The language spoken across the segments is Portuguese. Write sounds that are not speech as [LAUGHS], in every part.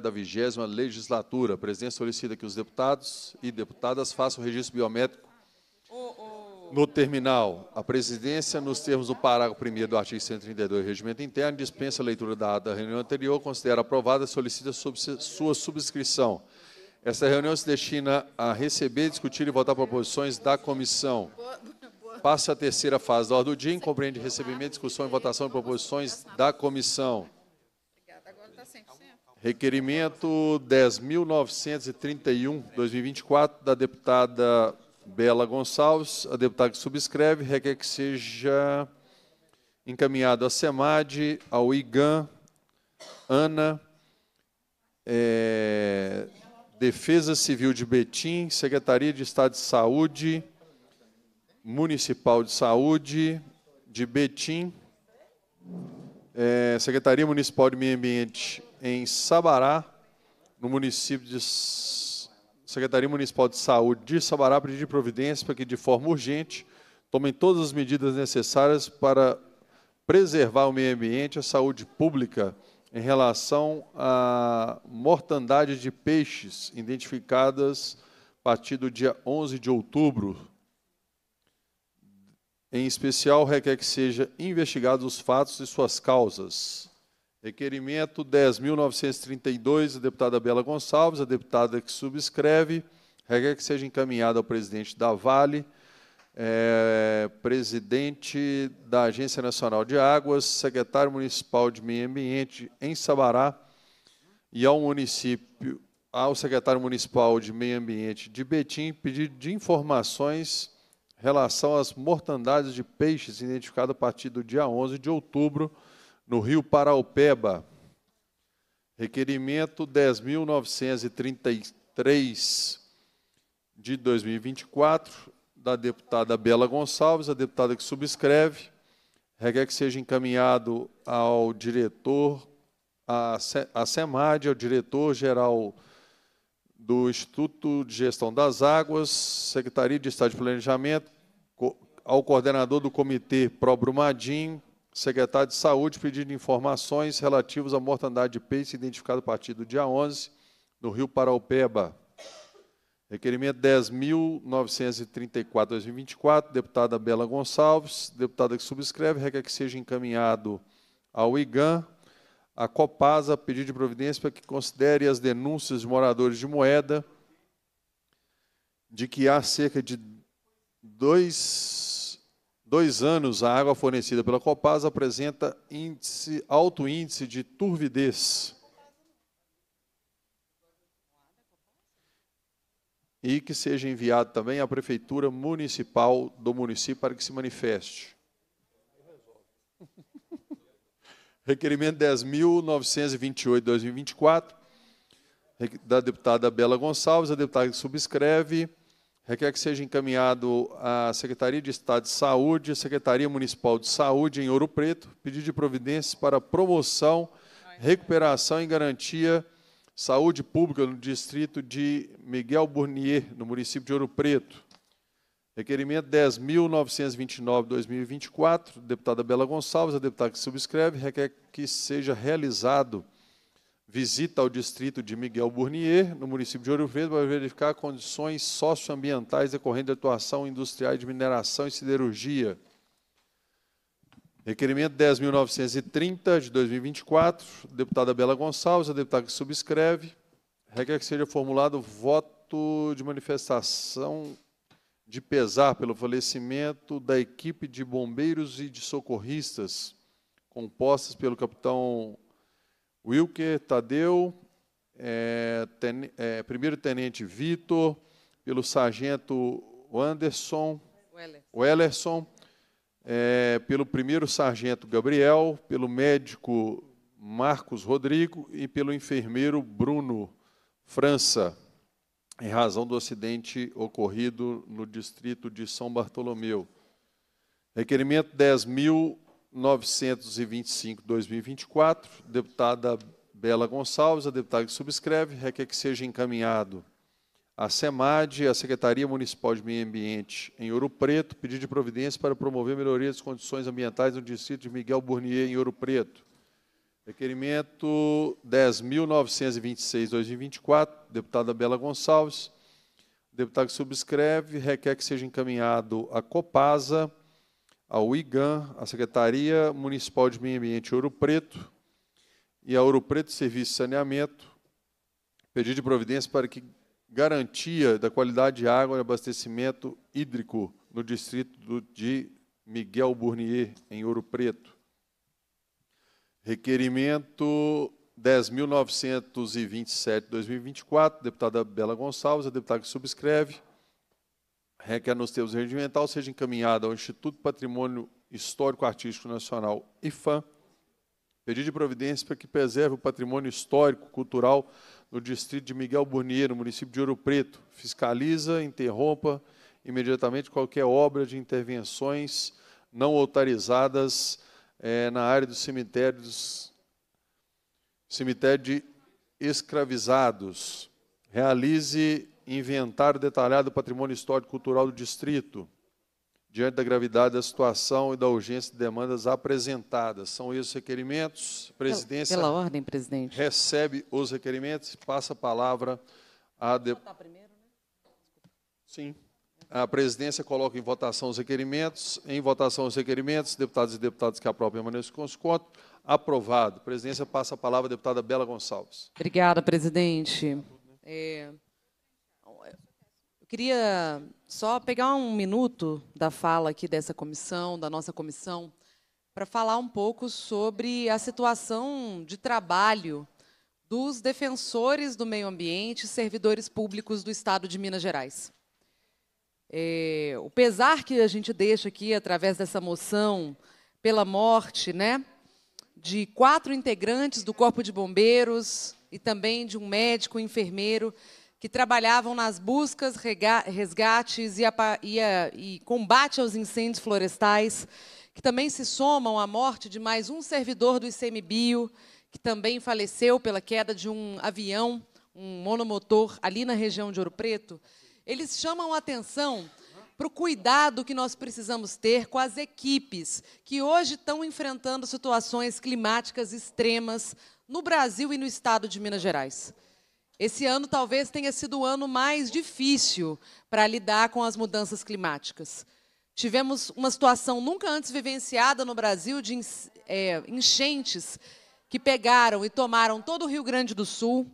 da vigésima legislatura. A presidência solicita que os deputados e deputadas façam o registro biométrico no terminal. A presidência, nos termos do parágrafo 1 do artigo 132 do Regimento Interno, dispensa a leitura da ata da reunião anterior, considera aprovada e solicita sua subscrição. Esta reunião se destina a receber, discutir e votar proposições da comissão. Passa a terceira fase da ordem do dia, compreende recebimento, discussão e votação de proposições da comissão. Requerimento 10.931, 2024, da deputada Bela Gonçalves. A deputada que subscreve requer que seja encaminhado à SEMAD, ao IGAN, ANA, é, Defesa Civil de Betim, Secretaria de Estado de Saúde, Municipal de Saúde de Betim, é, Secretaria Municipal de Meio Ambiente em Sabará, no município de Secretaria Municipal de Saúde de Sabará, pedir providência para que, de forma urgente, tomem todas as medidas necessárias para preservar o meio ambiente e a saúde pública em relação à mortandade de peixes identificadas a partir do dia 11 de outubro. Em especial, requer que sejam investigados os fatos e suas causas. Requerimento 10.932, da deputada Bela Gonçalves, a deputada que subscreve, regra que seja encaminhada ao presidente da Vale, é, presidente da Agência Nacional de Águas, secretário municipal de Meio Ambiente em Sabará e ao município, ao secretário municipal de Meio Ambiente de Betim, pedido de informações em relação às mortandades de peixes identificadas a partir do dia 11 de outubro no Rio Paraupeba. Requerimento 10.933 de 2024, da deputada Bela Gonçalves, a deputada que subscreve. Requer que seja encaminhado ao diretor, à SEMAD, ao diretor-geral do Instituto de Gestão das Águas, Secretaria de Estado de Planejamento, ao coordenador do Comitê Pro Brumadinho, secretário de Saúde pedindo informações relativas à mortandade de peixe identificado a partir do dia 11, no Rio Paraupeba. Requerimento 10.934-2024, deputada Bela Gonçalves, deputada que subscreve, requer que seja encaminhado ao IGAN, a Copasa, pedido de providência para que considere as denúncias de moradores de Moeda de que há cerca de dois dois anos, a água fornecida pela Copasa apresenta índice, alto índice de turvidez. E que seja enviado também à Prefeitura Municipal do município para que se manifeste. [LAUGHS] Requerimento 10.928, 2024, da deputada Bela Gonçalves. A deputada que subscreve requer que seja encaminhado à Secretaria de Estado de Saúde, à Secretaria Municipal de Saúde em Ouro Preto, pedido de providências para promoção, recuperação e garantia saúde pública no distrito de Miguel Burnier, no município de Ouro Preto. Requerimento 10.929-2024, deputada Bela Gonçalves, a deputada que subscreve, requer que seja realizado visita ao distrito de Miguel Burnier, no município de Ouro Verde para verificar condições socioambientais decorrentes da atuação industrial de mineração e siderurgia. Requerimento 10.930, de 2024, deputada Bela Gonçalves, a deputada que subscreve, requer que seja formulado voto de manifestação de pesar pelo falecimento da equipe de bombeiros e de socorristas, compostas pelo capitão Wilker Tadeu, é, ten, é, primeiro tenente Vitor, pelo sargento Anderson, Wellerson, é, pelo primeiro sargento Gabriel, pelo médico Marcos Rodrigo e pelo enfermeiro Bruno França, em razão do acidente ocorrido no distrito de São Bartolomeu. Requerimento 10.000 925-2024, deputada Bela Gonçalves, a deputada que subscreve, requer que seja encaminhado à SEMAD, à Secretaria Municipal de Meio Ambiente em Ouro Preto, pedido de providência para promover melhorias das condições ambientais no distrito de Miguel Burnier, em Ouro Preto. Requerimento 10.926-2024, deputada Bela Gonçalves. Deputado que subscreve, requer que seja encaminhado à Copasa, a UIGAM, a Secretaria Municipal de Meio Ambiente Ouro Preto e a Ouro Preto Serviço de Saneamento, pedido de providência para que garantia da qualidade de água e abastecimento hídrico no distrito de Miguel Burnier, em Ouro Preto. Requerimento 10.927-2024, deputada Bela Gonçalves, a deputada que subscreve requer nos termos regimental, seja encaminhada ao Instituto Patrimônio Histórico Artístico Nacional, IFAM, pedido de providência para que preserve o patrimônio histórico, cultural no distrito de Miguel Burnier, no município de Ouro Preto. Fiscaliza, interrompa imediatamente qualquer obra de intervenções não autorizadas é, na área dos cemitérios, cemitério de escravizados. Realize inventário detalhado do patrimônio histórico e cultural do distrito, diante da gravidade da situação e da urgência de demandas apresentadas. São esses requerimentos. A presidência. Pela, pela ordem, presidente. Recebe os requerimentos e passa a palavra à. De... Primeiro, né? Sim. A presidência coloca em votação os requerimentos. Em votação os requerimentos, deputados e deputadas que aprovam permaneçam com os contos. Aprovado. A presidência passa a palavra à deputada Bela Gonçalves. Obrigada, presidente. É, eu queria só pegar um minuto da fala aqui dessa comissão, da nossa comissão, para falar um pouco sobre a situação de trabalho dos defensores do meio ambiente, servidores públicos do Estado de Minas Gerais. É, o pesar que a gente deixa aqui através dessa moção pela morte, né, de quatro integrantes do Corpo de Bombeiros e também de um médico, um enfermeiro, que trabalhavam nas buscas, resgates e, e, e combate aos incêndios florestais, que também se somam à morte de mais um servidor do ICMBio, que também faleceu pela queda de um avião, um monomotor, ali na região de Ouro Preto, eles chamam a atenção para o cuidado que nós precisamos ter com as equipes que hoje estão enfrentando situações climáticas extremas no Brasil e no estado de Minas Gerais. Esse ano talvez tenha sido o ano mais difícil para lidar com as mudanças climáticas. Tivemos uma situação nunca antes vivenciada no Brasil de é, enchentes que pegaram e tomaram todo o Rio Grande do Sul,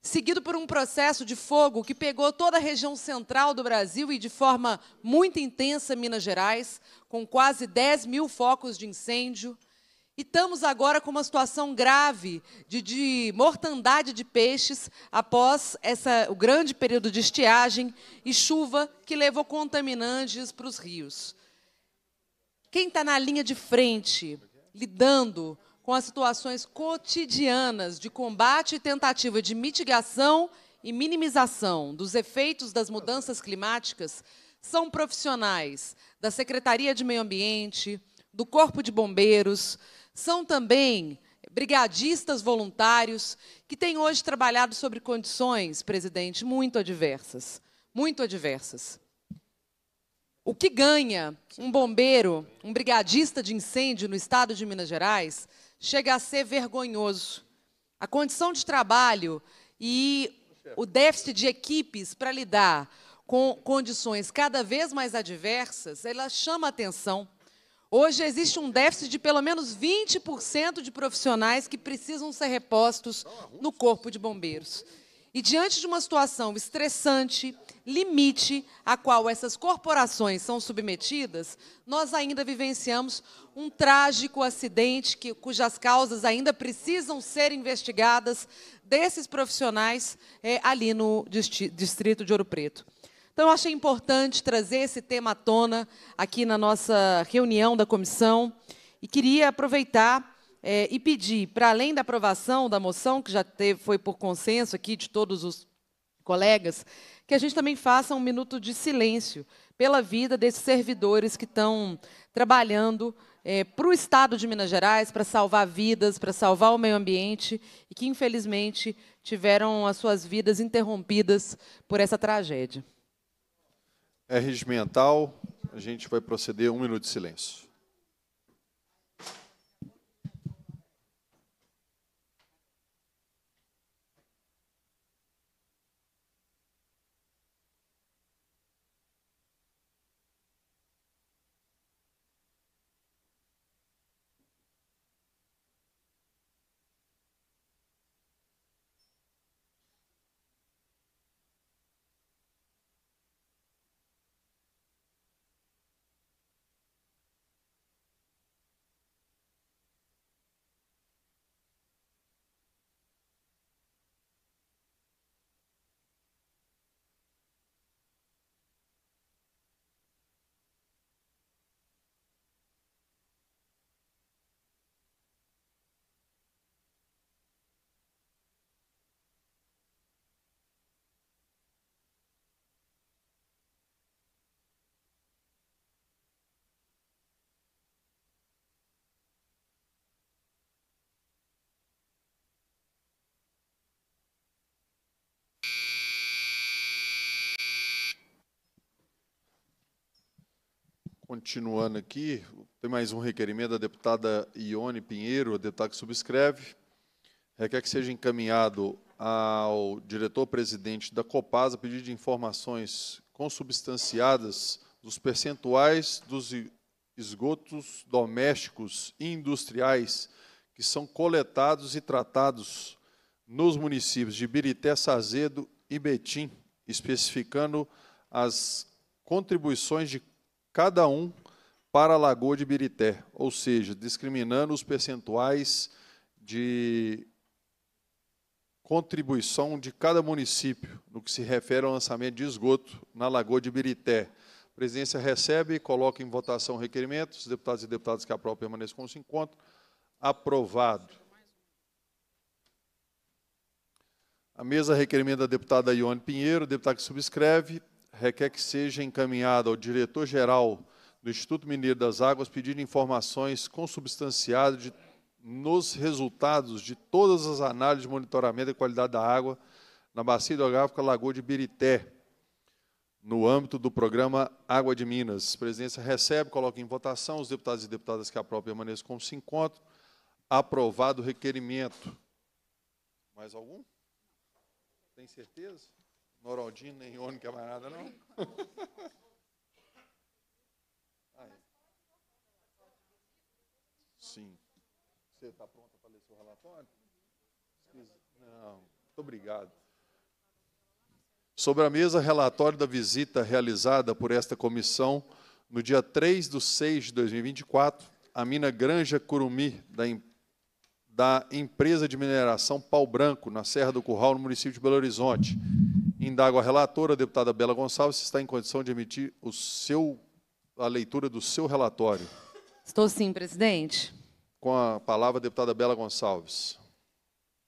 seguido por um processo de fogo que pegou toda a região central do Brasil e, de forma muito intensa, Minas Gerais, com quase 10 mil focos de incêndio. E estamos agora com uma situação grave de, de mortandade de peixes após essa, o grande período de estiagem e chuva que levou contaminantes para os rios. Quem está na linha de frente, lidando com as situações cotidianas de combate e tentativa de mitigação e minimização dos efeitos das mudanças climáticas, são profissionais da Secretaria de Meio Ambiente, do Corpo de Bombeiros, são também brigadistas voluntários que têm hoje trabalhado sobre condições, presidente, muito adversas, muito adversas. O que ganha um bombeiro, um brigadista de incêndio no estado de Minas Gerais, chega a ser vergonhoso. A condição de trabalho e o déficit de equipes para lidar com condições cada vez mais adversas, ela chama atenção. Hoje existe um déficit de pelo menos 20% de profissionais que precisam ser repostos no Corpo de Bombeiros. E diante de uma situação estressante, limite, a qual essas corporações são submetidas, nós ainda vivenciamos um trágico acidente que, cujas causas ainda precisam ser investigadas desses profissionais é, ali no distrito de Ouro Preto. Então, eu achei importante trazer esse tema à tona aqui na nossa reunião da comissão e queria aproveitar é, e pedir, para além da aprovação da moção, que já teve, foi por consenso aqui de todos os colegas, que a gente também faça um minuto de silêncio pela vida desses servidores que estão trabalhando é, eh, para o Estado de Minas Gerais, para salvar vidas, para salvar o meio ambiente e que, infelizmente, tiveram as suas vidas interrompidas por essa tragédia é regimental. A gente vai proceder um minuto de silêncio. Continuando aqui, tem mais um requerimento da deputada Ione Pinheiro, a deputada que subscreve. Requer que seja encaminhado ao diretor-presidente da Copasa pedido de informações consubstanciadas dos percentuais dos esgotos domésticos e industriais que são coletados e tratados nos municípios de Birité, Sazedo e Betim, especificando as contribuições de cada um para a Lagoa de Birité, ou seja, discriminando os percentuais de contribuição de cada município no que se refere ao lançamento de esgoto na Lagoa de Birité. A presidência recebe e coloca em votação o requerimento. Os deputados e deputadas que aprovam permaneçam o se encontro. Aprovado. A mesa requerimento da deputada Ione Pinheiro, deputado que subscreve, requer que seja encaminhada ao diretor-geral do Instituto Mineiro das Águas pedindo informações consubstanciadas de, nos resultados de todas as análises de monitoramento da qualidade da água na bacia hidrográfica Lagoa de Birité, no âmbito do programa Água de Minas. A presidência recebe, coloca em votação os deputados e deputadas que aprovam permaneçam como se encontram. Aprovado o requerimento. Mais algum? Tem certeza? Noraldino, nem ônibus que mais nada, não? [LAUGHS] Aí. Sim. Você está pronta para ler seu relatório? Não, muito obrigado. Sobre a mesa, relatório da visita realizada por esta comissão no dia 3 de 6 de 2024, a mina Granja Curumi, da, da empresa de mineração Pau Branco, na Serra do Curral, no município de Belo Horizonte Indago a relatora, a deputada Bela Gonçalves, se está em condição de emitir o seu, a leitura do seu relatório. Estou sim, presidente. Com a palavra, a deputada Bela Gonçalves.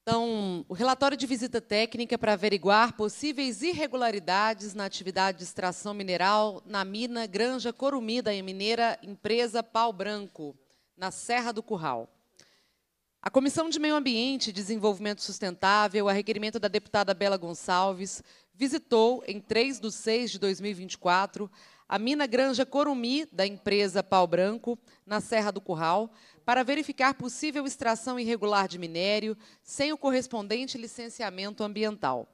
Então, o relatório de visita técnica é para averiguar possíveis irregularidades na atividade de extração mineral na mina Granja Corumida, e Mineira, empresa Pau Branco, na Serra do Curral. A Comissão de Meio Ambiente e Desenvolvimento Sustentável, a requerimento da deputada Bela Gonçalves, visitou, em 3 de 6 de 2024, a mina Granja Corumi, da empresa Pau Branco, na Serra do Curral, para verificar possível extração irregular de minério sem o correspondente licenciamento ambiental.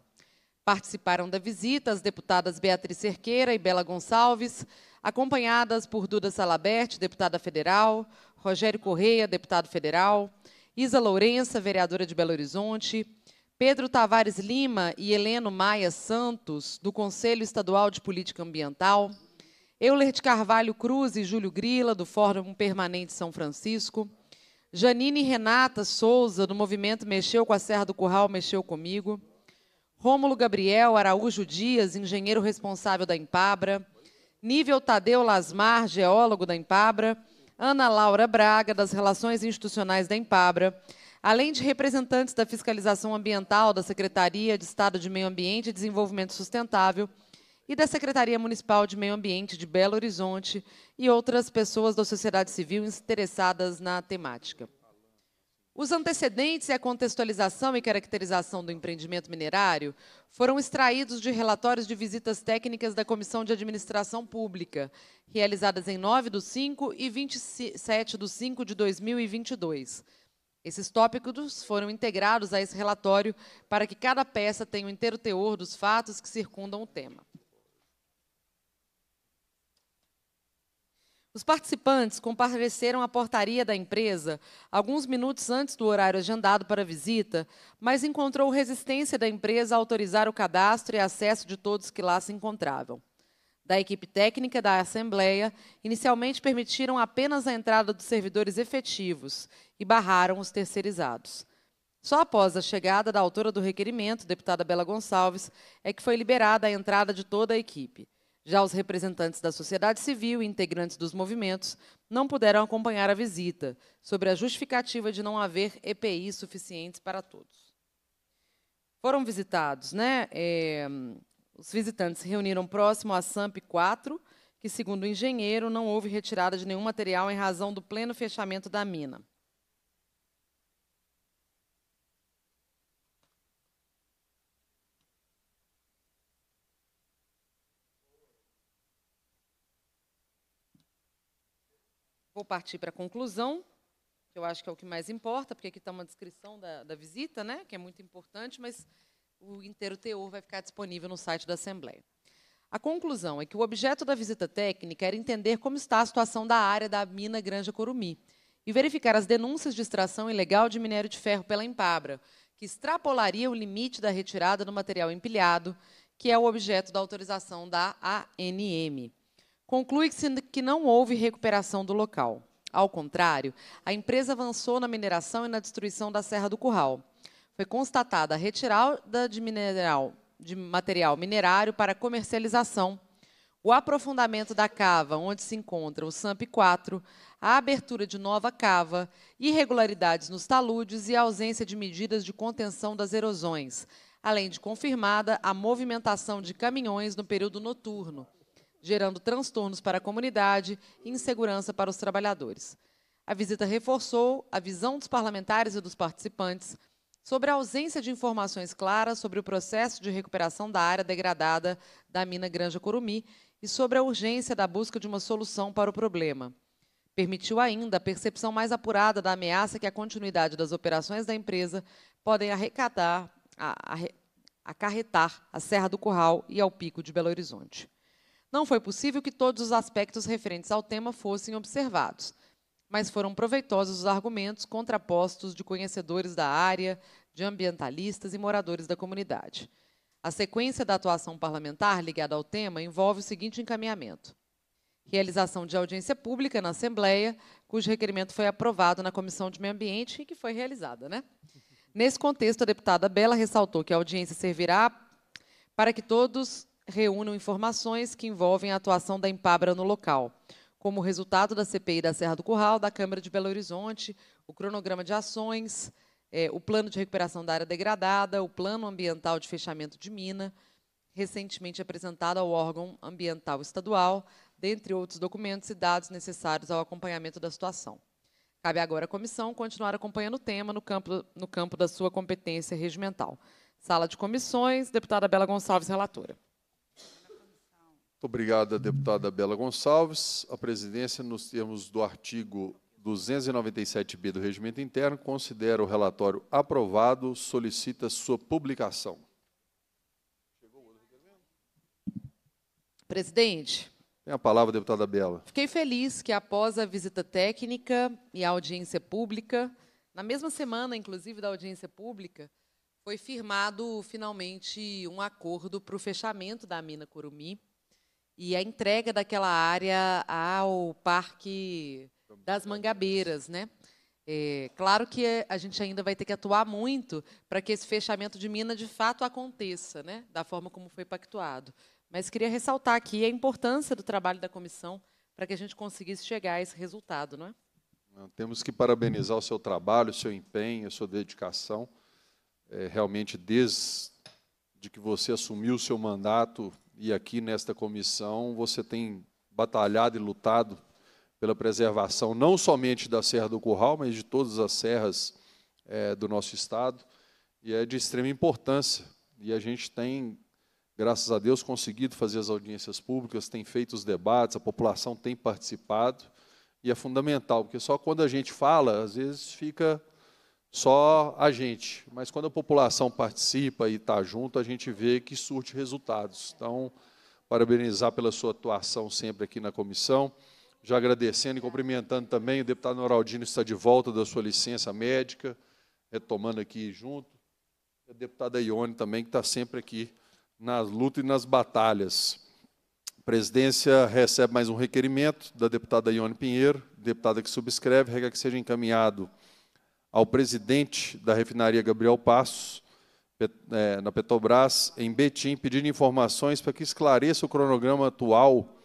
Participaram da visita as deputadas Beatriz Cerqueira e Bela Gonçalves, acompanhadas por Duda Salabert, deputada federal, Rogério Correia, deputado federal, Isa Lourença, vereadora de Belo Horizonte, Pedro Tavares Lima e Heleno Maia Santos, do Conselho Estadual de Política Ambiental, Euler de Carvalho Cruz e Júlio Grila, do Fórum Permanente São Francisco, Janine Renata Souza, do Movimento Mexeu com a Serra do Curral, Mexeu Comigo, Rômulo Gabriel Araújo Dias, engenheiro responsável da Empabra, Nível Tadeu Lasmar, geólogo da Empabra, Ana Laura Braga, das Relações Institucionais da Empabra, além de representantes da Fiscalização Ambiental da Secretaria de Estado de Meio Ambiente e Desenvolvimento Sustentável e da Secretaria Municipal de Meio Ambiente de Belo Horizonte e outras pessoas da sociedade civil interessadas na temática. Os antecedentes e a contextualização e caracterização do empreendimento minerário foram extraídos de relatórios de visitas técnicas da Comissão de Administração Pública, realizadas em 9 de 5 e 27 de 5 de 2022. Esses tópicos foram integrados a esse relatório para que cada peça tenha o inteiro teor dos fatos que circundam o tema. Os participantes compareceram à portaria da empresa alguns minutos antes do horário agendado para visita, mas encontrou resistência da empresa a autorizar o cadastro e acesso de todos que lá se encontravam. Da equipe técnica da Assembleia, inicialmente permitiram apenas a entrada dos servidores efetivos e barraram os terceirizados. Só após a chegada da autora do requerimento, deputada Bela Gonçalves, é que foi liberada a entrada de toda a equipe. Já os representantes da sociedade civil e integrantes dos movimentos não puderam acompanhar a visita, sobre a justificativa de não haver EPI suficientes para todos. Foram visitados, né? É, os visitantes se reuniram próximo à SAMP 4, que, segundo o engenheiro, não houve retirada de nenhum material em razão do pleno fechamento da mina. Vou partir para a conclusão, que eu acho que é o que mais importa, porque aqui está uma descrição da, da visita, né, que é muito importante, mas o inteiro teor vai ficar disponível no site da Assembleia. A conclusão é que o objeto da visita técnica era entender como está a situação da área da mina Granja Corumi e verificar as denúncias de extração ilegal de minério de ferro pela Empabra, que extrapolaria o limite da retirada do material empilhado, que é o objeto da autorização da ANM. Conclui-se que não houve recuperação do local. Ao contrário, a empresa avançou na mineração e na destruição da Serra do Curral. Foi constatada a retirada de, mineral, de material minerário para comercialização, o aprofundamento da cava onde se encontra o SAMP 4, a abertura de nova cava, irregularidades nos taludes e a ausência de medidas de contenção das erosões, além de confirmada a movimentação de caminhões no período noturno, gerando transtornos para a comunidade e insegurança para os trabalhadores. A visita reforçou a visão dos parlamentares e dos participantes sobre a ausência de informações claras sobre o processo de recuperação da área degradada da mina Granja Corumi e sobre a urgência da busca de uma solução para o problema. Permitiu ainda a percepção mais apurada da ameaça que a continuidade das operações da empresa podem arrecadar, a, a, acarretar à Serra do Curral e ao Pico de Belo Horizonte. Não foi possível que todos os aspectos referentes ao tema fossem observados, mas foram proveitosos os argumentos contrapostos de conhecedores da área, de ambientalistas e moradores da comunidade. A sequência da atuação parlamentar ligada ao tema envolve o seguinte encaminhamento: realização de audiência pública na Assembleia, cujo requerimento foi aprovado na Comissão de Meio Ambiente e que foi realizada, né? Nesse contexto, a deputada Bela ressaltou que a audiência servirá para que todos reúnam informações que envolvem a atuação da Empabra no local, como resultado da CPI da Serra do Curral, da Câmara de Belo Horizonte, o cronograma de ações, é, o plano de recuperação da área degradada, o plano ambiental de fechamento de mina, recentemente apresentado ao órgão ambiental estadual, dentre outros documentos e dados necessários ao acompanhamento da situação. Cabe agora à comissão continuar acompanhando o tema no campo, no campo da sua competência regimental. Sala de comissões, deputada Bela Gonçalves, relatora obrigado, deputada Bela Gonçalves. A presidência, nos termos do artigo 297-B do Regimento Interno, considera o relatório aprovado, solicita sua publicação. Presidente. Tem a palavra, deputada Bela. Fiquei feliz que, após a visita técnica e a audiência pública, na mesma semana, inclusive, da audiência pública, foi firmado finalmente um acordo para o fechamento da mina Curumi, e a entrega daquela área ao Parque das Mangabeiras, né? É, claro que a gente ainda vai ter que atuar muito para que esse fechamento de mina de fato aconteça, né? da forma como foi pactuado. Mas queria ressaltar aqui a importância do trabalho da comissão para que a gente conseguisse chegar a esse resultado, não é? Temos que parabenizar o seu trabalho, o seu empenho, a sua dedicação. É, realmente, desde que você assumiu o seu mandato, e aqui nesta comissão você tem batalhado e lutado pela preservação não somente da Serra do Curral, mas de todas as serras é, do nosso estado, e é de extrema importância. E a gente tem, graças a Deus, conseguido fazer as audiências públicas, tem feito os debates, a população tem participado, e é fundamental, porque só quando a gente fala, às vezes fica só a gente. Mas quando a população participa e está junto, a gente vê que surte resultados. Então, parabenizar pela sua atuação sempre aqui na comissão. Já agradecendo e cumprimentando também, o deputado Noraldino que está de volta da sua licença médica, retomando aqui junto. E a deputada Ione também, que está sempre aqui na luta e nas batalhas. A presidência recebe mais um requerimento da deputada Ione Pinheiro, deputada que subscreve, regra que seja encaminhado ao presidente da refinaria Gabriel Passos, é, na Petrobras, em Betim, pedindo informações para que esclareça o cronograma atual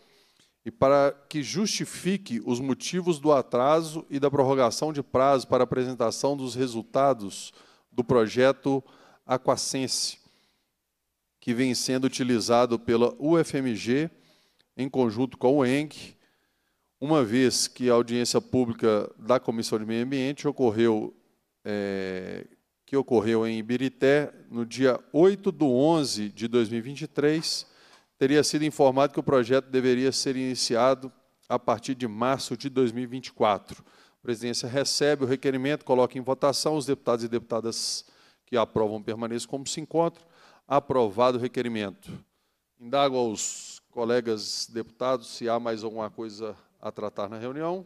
e para que justifique os motivos do atraso e da prorrogação de prazo para apresentação dos resultados do projeto Aquacense, que vem sendo utilizado pela UFMG em conjunto com o ENG, uma vez que a audiência pública da Comissão de Meio Ambiente ocorreu é, que ocorreu em Ibirité no dia 8 de 11 de 2023, teria sido informado que o projeto deveria ser iniciado a partir de março de 2024. A presidência recebe o requerimento, coloca em votação, os deputados e deputadas que aprovam permaneçam como se encontram. Aprovado o requerimento. Indago aos colegas deputados se há mais alguma coisa a tratar na reunião.